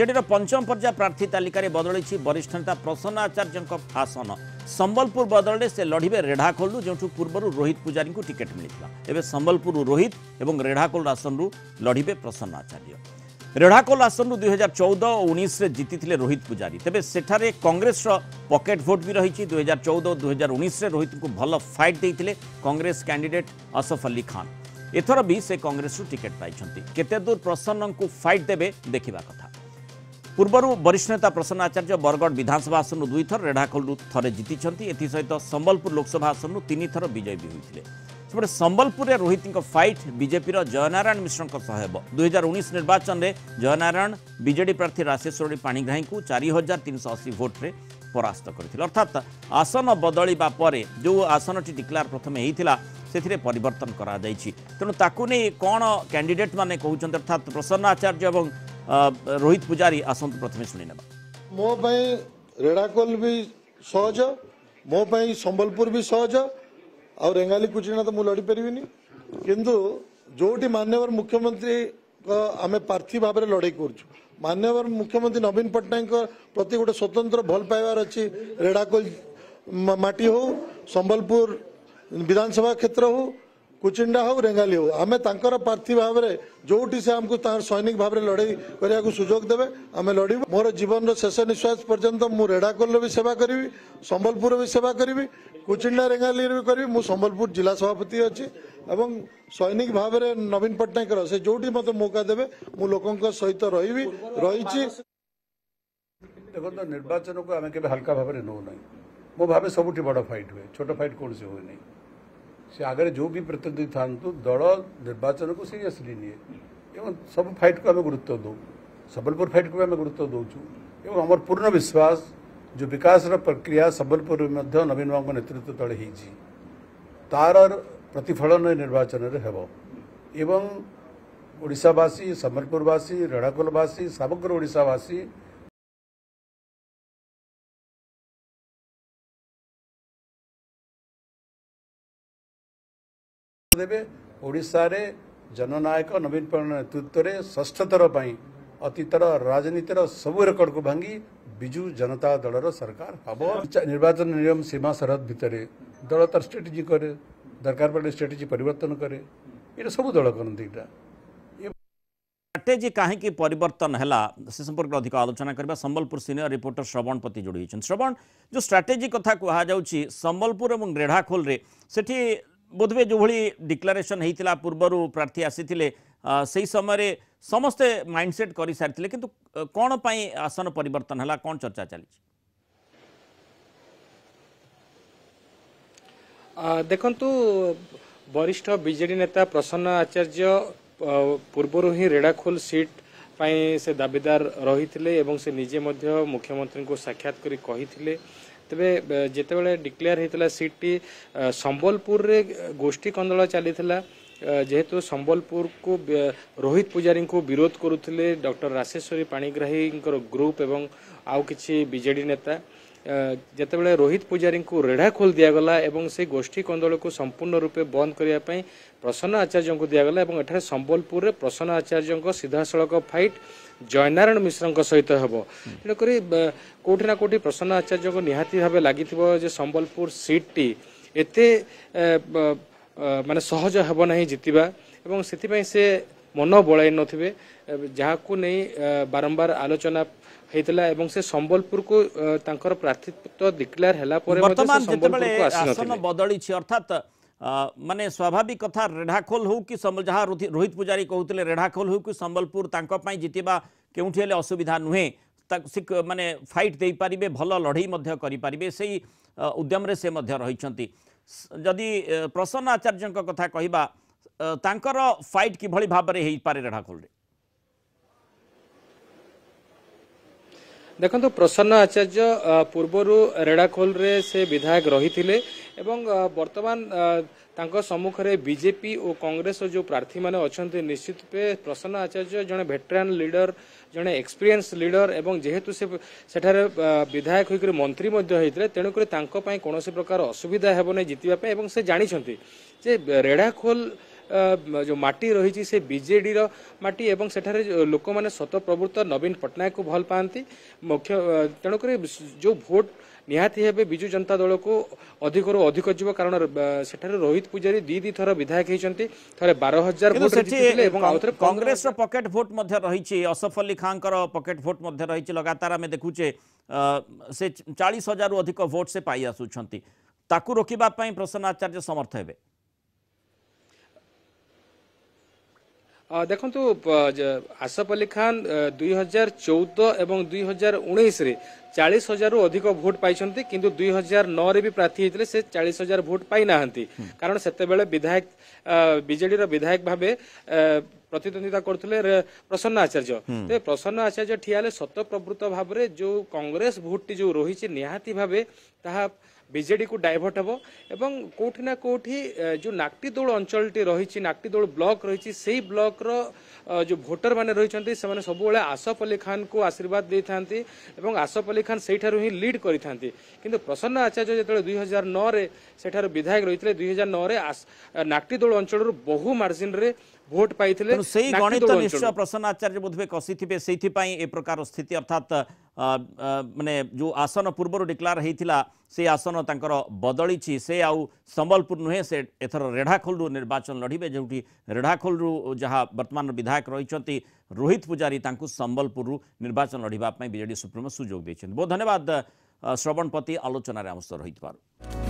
ବିଜେଡ଼ିର ପଞ୍ଚମ ପର୍ଯ୍ୟାୟ ପ୍ରାର୍ଥୀ ତାଲିକାରେ ବଦଳିଛି ବରିଷ୍ଠ ନେତା ପ୍ରସନ୍ନ ଆଚାର୍ଯ୍ୟଙ୍କ ଆସନ ସମ୍ବଲପୁର ବଦଳରେ ସେ ଲଢ଼ିବେ ରେଢ଼ାଖୋଲରୁ ଯେଉଁଠୁ ପୂର୍ବରୁ ରୋହିତ ପୂଜାରୀଙ୍କୁ ଟିକେଟ୍ ମିଳିଥିଲା ଏବେ ସମ୍ବଲପୁରରୁ ରୋହିତ ଏବଂ ରେଢ଼ାଖୋଲ ଆସନରୁ ଲଢ଼ିବେ ପ୍ରସନ୍ନ ଆଚାର୍ଯ୍ୟ ରେଢ଼ାଖୋଲ ଆସନରୁ ଦୁଇହଜାର ଚଉଦ ଓ ଉଣେଇଶରେ ଜିତିଥିଲେ ରୋହିତ ପୂଜାରୀ ତେବେ ସେଠାରେ କଂଗ୍ରେସର ପକେଟ୍ ଭୋଟ୍ ବି ରହିଛି ଦୁଇହଜାର ଚଉଦ ଓ ଦୁଇହଜାର ଉଣେଇଶରେ ରୋହିତଙ୍କୁ ଭଲ ଫାଇଟ୍ ଦେଇଥିଲେ କଂଗ୍ରେସ କ୍ୟାଣ୍ଡିଡେଟ୍ ଅସଫ ଅଲ୍ଲୀ ଖାନ୍ ଏଥର ବି ସେ କଂଗ୍ରେସରୁ ଟିକେଟ୍ ପାଇଛନ୍ତି କେତେ ଦୂର ପ୍ରସନ୍ନଙ୍କୁ ଫାଇଟ୍ ଦେବେ ଦେଖିବା କଥା ପୂର୍ବରୁ ବରିଷ୍ଠ ନେତା ପ୍ରସନ୍ନ ଆଚାର୍ଯ୍ୟ ବରଗଡ଼ ବିଧାନସଭା ଆସନରୁ ଦୁଇଥର ରେଢ଼ାଖୋଲରୁ ଥରେ ଜିତିଛନ୍ତି ଏଥିସହିତ ସମ୍ବଲପୁର ଲୋକସଭା ଆସନରୁ ତିନିଥର ବିଜୟୀ ବି ହୋଇଥିଲେ ସେପଟେ ସମ୍ବଲପୁରରେ ରୋହିତଙ୍କ ଫାଇଟ୍ ବିଜେପିର ଜୟନାରାୟଣ ମିଶ୍ରଙ୍କ ସହ ହେବ ଦୁଇହଜାର ଉଣେଇଶ ନିର୍ବାଚନରେ ଜୟନାରାୟଣ ବିଜେଡି ପ୍ରାର୍ଥୀ ରାଶେଶ୍ୱରୀ ପାଣିଗ୍ରାହୀଙ୍କୁ ଚାରି ହଜାର ତିନିଶହ ଅଶୀ ଭୋଟ୍ରେ ପରାସ୍ତ କରିଥିଲେ ଅର୍ଥାତ୍ ଆସନ ବଦଳିବା ପରେ ଯେଉଁ ଆସନଟି ଡିକ୍ଲାର ପ୍ରଥମେ ହେଇଥିଲା ସେଥିରେ ପରିବର୍ତ୍ତନ କରାଯାଇଛି ତେଣୁ ତାକୁ ନେଇ କ'ଣ କ୍ୟାଣ୍ଡିଡେଟ୍ ମାନେ କହୁଛନ୍ତି ଅର୍ଥାତ୍ ପ୍ରସନ୍ନ ଆଚାର୍ଯ୍ୟ ଏବଂ રોહિત પૂજારી આ સંત પ્રથમે ଶୁଣିନେବା ମୋ ପାଇଁ ରେଢ଼ାକୋଲ ବି ସହଜ ମୋ ପାଇଁ ସମ୍ବଲପୁର ବି ସହଜ ଆଉ ରେଙ୍ଗାଲି କୁଚିଣା ତ ମୁଁ ଲଢ଼ିପାରିବିନି କିନ୍ତୁ ଯେଉଁଠି ମାନ୍ୟବର ମୁଖ୍ୟମନ୍ତ୍ରୀଙ୍କ ଆମେ ପ୍ରାର୍ଥୀ ଭାବରେ ଲଢ଼େଇ କରୁଛୁ ମାନ୍ୟବର ମୁଖ୍ୟମନ୍ତ୍ରୀ ନବୀନ ପଟ୍ଟନାୟକଙ୍କ ପ୍ରତି ଗୋଟେ ସ୍ୱତନ୍ତ୍ର ଭଲ ପାଇବାର ଅଛି ରେଢ଼ାକୋଲ ମାଟି ହଉ ସମ୍ବଲପୁର ବିଧାନସଭା କ୍ଷେତ୍ର ହଉ କୁଚିଣ୍ଡା ହେଉ ରେଙ୍ଗାଲି ହେଉ ଆମେ ତାଙ୍କର ପ୍ରାର୍ଥୀ ଭାବରେ ଯେଉଁଠି ସେ ଆମକୁ ତାଙ୍କର ସୈନିକ ଭାବରେ ଲଢ଼େଇ କରିବାକୁ ସୁଯୋଗ ଦେବେ ଆମେ ଲଢ଼ିବୁ ମୋର ଜୀବନର ଶେଷ ନିଶ୍ୱାସ ପର୍ଯ୍ୟନ୍ତ ମୁଁ ରେଢ଼ାକୋଲର ବି ସେବା କରିବି ସମ୍ବଲପୁରର ବି ସେବା କରିବି କୁଚିଣ୍ଡା ରେଙ୍ଗାଲିରେ ବି କରିବି ମୁଁ ସମ୍ବଲପୁର ଜିଲ୍ଲା ସଭାପତି ଅଛି ଏବଂ ସୈନିକ ଭାବରେ ନବୀନ ପଟ୍ଟନାୟକର ସେ ଯେଉଁଠି ମୋତେ ମୌକା ଦେବେ ମୁଁ ଲୋକଙ୍କ ସହିତ ରହିବି ରହିଛି ଦେଖନ୍ତୁ ନିର୍ବାଚନକୁ ଆମେ କେବେ ହାଲକା ଭାବରେ ନେଉନାହିଁ ମୁଁ ଭାବେ ସବୁଠି ବଡ଼ ଫାଇଟ୍ ହୁଏ ଛୋଟ ଫାଇଟ୍ କୌଣସି ହୁଏ ନାହିଁ ସେ ଆଗରେ ଯେଉଁ ବି ପ୍ରତିନିଧି ଥାଆନ୍ତୁ ଦଳ ନିର୍ବାଚନକୁ ସିରିୟସଲି ନିଏ ଏବଂ ସବୁ ଫାଇଟ୍କୁ ଆମେ ଗୁରୁତ୍ୱ ଦେଉ ସମ୍ବଲପୁର ଫାଇଟ୍କୁ ବି ଆମେ ଗୁରୁତ୍ୱ ଦେଉଛୁ ଏବଂ ଆମର ପୂର୍ଣ୍ଣ ବିଶ୍ୱାସ ଯେଉଁ ବିକାଶର ପ୍ରକ୍ରିୟା ସମ୍ବଲପୁରରେ ମଧ୍ୟ ନବୀନ ବାବୁଙ୍କ ନେତୃତ୍ୱ ତଳେ ହେଇଛି ତାର ପ୍ରତିଫଳନ ଏ ନିର୍ବାଚନରେ ହେବ ଏବଂ ଓଡ଼ିଶାବାସୀ ସମ୍ବଲପୁରବାସୀ ରେଢ଼ାଖୋଲବାସୀ ସମଗ୍ର ଓଡ଼ିଶାବାସୀ ଦେବେ ଓଡ଼ିଶାରେ ଜନନାୟକ ନବୀନ ପଟ୍ଟନାୟକ ନେତୃତ୍ୱରେ ଷଷ୍ଠଥର ପାଇଁ ଅତୀତର ରାଜନୀତିର ସବୁ ରେକର୍ଡକୁ ଭାଙ୍ଗି ବିଜୁ ଜନତା ଦଳର ସରକାର ହେବ ନିର୍ବାଚନ ନିୟମ ସୀମା ସରହଦ ଭିତରେ ଦଳ ତାର ଷ୍ଟ୍ରାଟେଜି କରେ ଦରକାର ପଡ଼ିଲେ ଷ୍ଟ୍ରାଟେଜି ପରିବର୍ତ୍ତନ କରେ ଏଇଟା ସବୁ ଦଳ କରନ୍ତି ଏଇଟା ଷ୍ଟ୍ରାଟେଜି କାହିଁକି ପରିବର୍ତ୍ତନ ହେଲା ସେ ସମ୍ପର୍କରେ ଅଧିକ ଆଲୋଚନା କରିବା ସମ୍ବଲପୁର ସିନିୟର ରିପୋର୍ଟର ଶ୍ରବଣ ପତି ଯୋଡ଼ି ହୋଇଛନ୍ତି ଶ୍ରବଣ ଯେଉଁ ଷ୍ଟ୍ରାଟେଜି କଥା କୁହାଯାଉଛି ସମ୍ବଲପୁର ଏବଂ ରେଢ଼ାଖୋଲରେ ସେଠି ବୋଧହୁଏ ଯେଉଁଭଳି ଡିକ୍ଲାରେସନ୍ ହେଇଥିଲା ପୂର୍ବରୁ ପ୍ରାର୍ଥୀ ଆସିଥିଲେ ସେହି ସମୟରେ ସମସ୍ତେ ମାଇଣ୍ଡସେଟ୍ କରିସାରିଥିଲେ କିନ୍ତୁ କ'ଣ ପାଇଁ ଆସନ ପରିବର୍ତ୍ତନ ହେଲା କ'ଣ ଚର୍ଚ୍ଚା ଚାଲିଛି ଦେଖନ୍ତୁ ବରିଷ୍ଠ ବିଜେଡ଼ି ନେତା ପ୍ରସନ୍ନ ଆଚାର୍ଯ୍ୟ ପୂର୍ବରୁ ହିଁ ରେଡ଼ାଖୋଲ ସିଟ୍ ପାଇଁ ସେ ଦାବିଦାର ରହିଥିଲେ ଏବଂ ସେ ନିଜେ ମଧ୍ୟ ମୁଖ୍ୟମନ୍ତ୍ରୀଙ୍କୁ ସାକ୍ଷାତ କରି କହିଥିଲେ ତେବେ ଯେତେବେଳେ ଡିକ୍ଲେୟାର ହୋଇଥିଲା ସିଟ୍ଟି ସମ୍ବଲପୁରରେ ଗୋଷ୍ଠୀ କନ୍ଦଳ ଚାଲିଥିଲା ଯେହେତୁ ସମ୍ବଲପୁରକୁ ରୋହିତ ପୂଜାରୀଙ୍କୁ ବିରୋଧ କରୁଥିଲେ ଡକ୍ଟର ରାଶେଶ୍ୱରୀ ପାଣିଗ୍ରାହୀଙ୍କର ଗ୍ରୁପ୍ ଏବଂ ଆଉ କିଛି ବିଜେଡ଼ି ନେତା ଯେତେବେଳେ ରୋହିତ ପୂଜାରୀଙ୍କୁ ରେଢ଼ା ଖୋଲ ଦିଆଗଲା ଏବଂ ସେ ଗୋଷ୍ଠୀ କନ୍ଦଳକୁ ସମ୍ପୂର୍ଣ୍ଣ ରୂପେ ବନ୍ଦ କରିବା ପାଇଁ ପ୍ରସନ୍ନ ଆଚାର୍ଯ୍ୟଙ୍କୁ ଦିଆଗଲା ଏବଂ ଏଠାରେ ସମ୍ବଲପୁରରେ ପ୍ରସନ୍ନ ଆଚାର୍ଯ୍ୟଙ୍କ ସିଧାସଳଖ ଫାଇଟ୍ ଜୟନାରାୟଣ ମିଶ୍ରଙ୍କ ସହିତ ହେବ ତେଣୁକରି କେଉଁଠି ନା କେଉଁଠି ପ୍ରସନ୍ନ ଆଚାର୍ଯ୍ୟଙ୍କୁ ନିହାତି ଭାବେ ଲାଗିଥିବ ଯେ ସମ୍ବଲପୁର ସିଟ୍ଟି ଏତେ ମାନେ ସହଜ ହେବ ନାହିଁ ଜିତିବା ଏବଂ ସେଥିପାଇଁ ସେ ମନ ବଳାଇ ନଥିବେ ଯାହାକୁ ନେଇ ବାରମ୍ବାର ଆଲୋଚନା ହେଇଥିଲା ଏବଂ ସେ ସମ୍ବଲପୁରକୁ ତାଙ୍କର ପ୍ରାର୍ଥୀତ୍ୱ ଡିକ୍ଲେୟାର ହେଲା ପରେ ମଧ୍ୟ ସେ ସମ୍ବଲପୁରକୁ ଆସିନଥିଲେ ବଦଳିଛି ଅର୍ଥାତ୍ ମାନେ ସ୍ୱାଭାବିକ କଥା ରେଢ଼ାଖୋଲ ହେଉ କି ସମ୍ବଲ ଯାହା ରୋହିତ ପୂଜାରୀ କହୁଥିଲେ ରେଢ଼ାଖୋଲ ହେଉ କି ସମ୍ବଲପୁର ତାଙ୍କ ପାଇଁ ଜିତିବା କେଉଁଠି ହେଲେ ଅସୁବିଧା ନୁହେଁ ମାନେ ଫାଇଟ୍ ଦେଇପାରିବେ ଭଲ ଲଢ଼େଇ ମଧ୍ୟ କରିପାରିବେ ସେଇ ଉଦ୍ୟମରେ ସେ ମଧ୍ୟ ରହିଛନ୍ତି ଯଦି ପ୍ରସନ୍ନ ଆଚାର୍ଯ୍ୟଙ୍କ କଥା କହିବା ତାଙ୍କର ଫାଇଟ୍ କିଭଳି ଭାବରେ ହୋଇପାରେ ରେଢ଼ାଖୋଲରେ ଦେଖନ୍ତୁ ପ୍ରସନ୍ନ ଆଚାର୍ଯ୍ୟ ପୂର୍ବରୁ ରେଡ଼ାଖୋଲରେ ସେ ବିଧାୟକ ରହିଥିଲେ ଏବଂ ବର୍ତ୍ତମାନ ତାଙ୍କ ସମ୍ମୁଖରେ ବିଜେପି ଓ କଂଗ୍ରେସର ଯେଉଁ ପ୍ରାର୍ଥୀମାନେ ଅଛନ୍ତି ନିଶ୍ଚିତ ରୂପେ ପ୍ରସନ୍ନ ଆଚାର୍ଯ୍ୟ ଜଣେ ଭେଟେରାନ୍ ଲିଡର ଜଣେ ଏକ୍ସପିରିଏନ୍ସ ଲିଡର ଏବଂ ଯେହେତୁ ସେ ସେଠାରେ ବିଧାୟକ ହୋଇକରି ମନ୍ତ୍ରୀ ମଧ୍ୟ ହୋଇଥିଲେ ତେଣୁକରି ତାଙ୍କ ପାଇଁ କୌଣସି ପ୍ରକାର ଅସୁବିଧା ହେବ ନାହିଁ ଜିତିବା ପାଇଁ ଏବଂ ସେ ଜାଣିଛନ୍ତି ଯେ ରେଢ଼ାଖୋଲ जो माटी रही से बीजेडी माटी एवं सेठार लोक मैंने सत स्वतप्रवृत्त नवीन पट्टनायक भल पाती मुख्य तेणुक जो भोट निहाती है विजु जनता दल को अधिक रु अधिक जीव कारण से रोहित पूजारी दी दी थर विधायक होती थे बार हजार कंग्रेस पकेट भोट रही असफ अली खाँ पकेट भोट रही लगातार आम देखुचे से चालीस हजार रु अधिक भोट से पाई ताकू रोकवाई प्रसन्न आचार्य समर्थ हे ଦେଖନ୍ତୁ ଆସଫ ଅଲ୍ଲୀ ଖାନ୍ ଦୁଇ ହଜାର ଚଉଦ ଏବଂ ଦୁଇ ହଜାର ଉଣେଇଶରେ ଚାଳିଶ ହଜାରରୁ ଅଧିକ ଭୋଟ ପାଇଛନ୍ତି କିନ୍ତୁ ଦୁଇ ହଜାର ନଅରେ ବି ପ୍ରାର୍ଥୀ ହେଇଥିଲେ ସେ ଚାଳିଶ ହଜାର ଭୋଟ ପାଇନାହାନ୍ତି କାରଣ ସେତେବେଳେ ବିଧାୟକ ବିଜେଡିର ବିଧାୟକ ଭାବେ ପ୍ରତିଦ୍ୱନ୍ଦିତା କରୁଥିଲେ ପ୍ରସନ୍ନ ଆଚାର୍ଯ୍ୟ ତେବେ ପ୍ରସନ୍ନ ଆଚାର୍ଯ୍ୟ ଠିଆ ହେଲେ ସତପ୍ରବୃତ୍ତ ଭାବରେ ଯୋଉ କଂଗ୍ରେସ ଭୋଟଟି ଯୋଉ ରହିଛି ନିହାତି ଭାବେ ତାହା ବିଜେଡ଼ିକୁ ଡାଇଭର୍ଟ ହେବ ଏବଂ କେଉଁଠି ନା କେଉଁଠି ଯେଉଁ ନାକ୍ଟିଦୋଳ ଅଞ୍ଚଳଟି ରହିଛି ନାକ୍ଟିଦୋଳ ବ୍ଲକ୍ ରହିଛି ସେହି ବ୍ଲକ୍ର ଯେଉଁ ଭୋଟରମାନେ ରହିଛନ୍ତି ସେମାନେ ସବୁବେଳେ ଆସଫ ଅଲ୍ଲୀ ଖାନ୍ଙ୍କୁ ଆଶୀର୍ବାଦ ଦେଇଥାନ୍ତି ଏବଂ ଆସଫ ଅଲ୍ଲୀ ଖାନ୍ ସେଇଠାରୁ ହିଁ ଲିଡ୍ କରିଥାନ୍ତି କିନ୍ତୁ ପ୍ରସନ୍ନ ଆଚାର୍ଯ୍ୟ ଯେତେବେଳେ ଦୁଇ ହଜାର ନଅରେ ସେଠାରୁ ବିଧାୟକ ରହିଥିଲେ ଦୁଇ ହଜାର ନଅରେ ନାକ୍ଟିଦୋଳ ଅଞ୍ଚଳରୁ ବହୁ ମାର୍ଜିନ୍ରେ ভোট পাইলে সেই গণিত নিশ্চয় প্রসন্ন আচার্য বোধহয় কষিথে সেইপাই এ প্রকার স্থিতি অর্থাৎ ମାନେ ଯେଉଁ ଆସନ ପୂର୍ବରୁ ଡିକ୍ଲାର ହୋଇଥିଲା ସେ ଆସନ ତାଙ୍କର ବଦଳିଛି ସେ ଆଉ ସମ୍ବଲପୁର ନୁହେଁ ସେ ଏଥର ରେଢ଼ାଖୋଲରୁ ନିର୍ବାଚନ ଲଢ଼ିବେ ଯେଉଁଠି ରେଢ଼ାଖୋଲରୁ ଯାହା ବର୍ତ୍ତମାନର ବିଧାୟକ ରହିଛନ୍ତି ରୋହିତ ପୂଜାରୀ ତାଙ୍କୁ ସମ୍ବଲପୁରରୁ ନିର୍ବାଚନ ଲଢ଼ିବା ପାଇଁ ବିଜେଡ଼ି ସୁପ୍ରିମୋ ସୁଯୋଗ ଦେଇଛନ୍ତି ବହୁତ ଧନ୍ୟବାଦ ଶ୍ରବଣପତି ଆଲୋଚନାରେ ଆମ ସହ ରହିଥିବାରୁ